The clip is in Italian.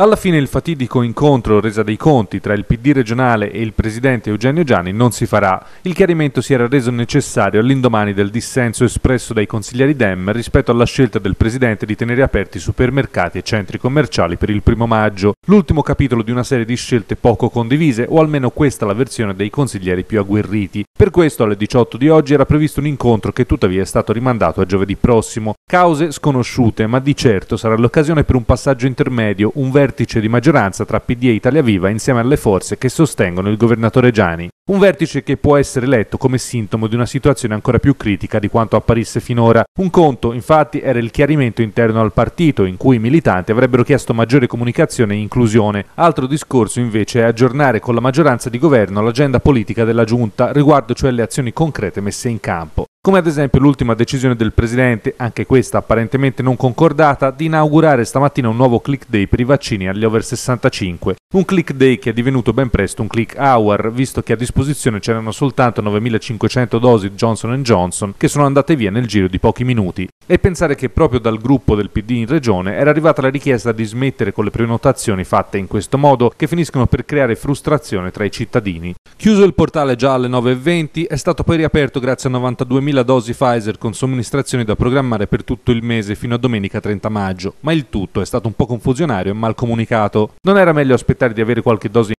Alla fine il fatidico incontro resa dei conti tra il PD regionale e il presidente Eugenio Gianni non si farà. Il chiarimento si era reso necessario all'indomani del dissenso espresso dai consiglieri Dem rispetto alla scelta del presidente di tenere aperti supermercati e centri commerciali per il primo maggio, l'ultimo capitolo di una serie di scelte poco condivise o almeno questa la versione dei consiglieri più agguerriti. Per questo alle 18 di oggi era previsto un incontro che tuttavia è stato rimandato a giovedì prossimo. Cause sconosciute, ma di certo sarà l'occasione per un passaggio intermedio, un vertice vertice di maggioranza tra PD e Italia Viva insieme alle forze che sostengono il governatore Gianni. Un vertice che può essere letto come sintomo di una situazione ancora più critica di quanto apparisse finora. Un conto, infatti, era il chiarimento interno al partito, in cui i militanti avrebbero chiesto maggiore comunicazione e inclusione. Altro discorso, invece, è aggiornare con la maggioranza di governo l'agenda politica della giunta, riguardo cioè alle azioni concrete messe in campo come ad esempio l'ultima decisione del Presidente, anche questa apparentemente non concordata, di inaugurare stamattina un nuovo click day per i vaccini agli over 65. Un click day che è divenuto ben presto un click hour, visto che a disposizione c'erano soltanto 9.500 dosi Johnson Johnson che sono andate via nel giro di pochi minuti. E pensare che proprio dal gruppo del PD in regione era arrivata la richiesta di smettere con le prenotazioni fatte in questo modo che finiscono per creare frustrazione tra i cittadini. Chiuso il portale già alle 9.20, è stato poi riaperto grazie a 92.000 30.000 dosi Pfizer con somministrazioni da programmare per tutto il mese fino a domenica 30 maggio, ma il tutto è stato un po' confusionario e mal comunicato. Non era meglio aspettare di avere qualche dose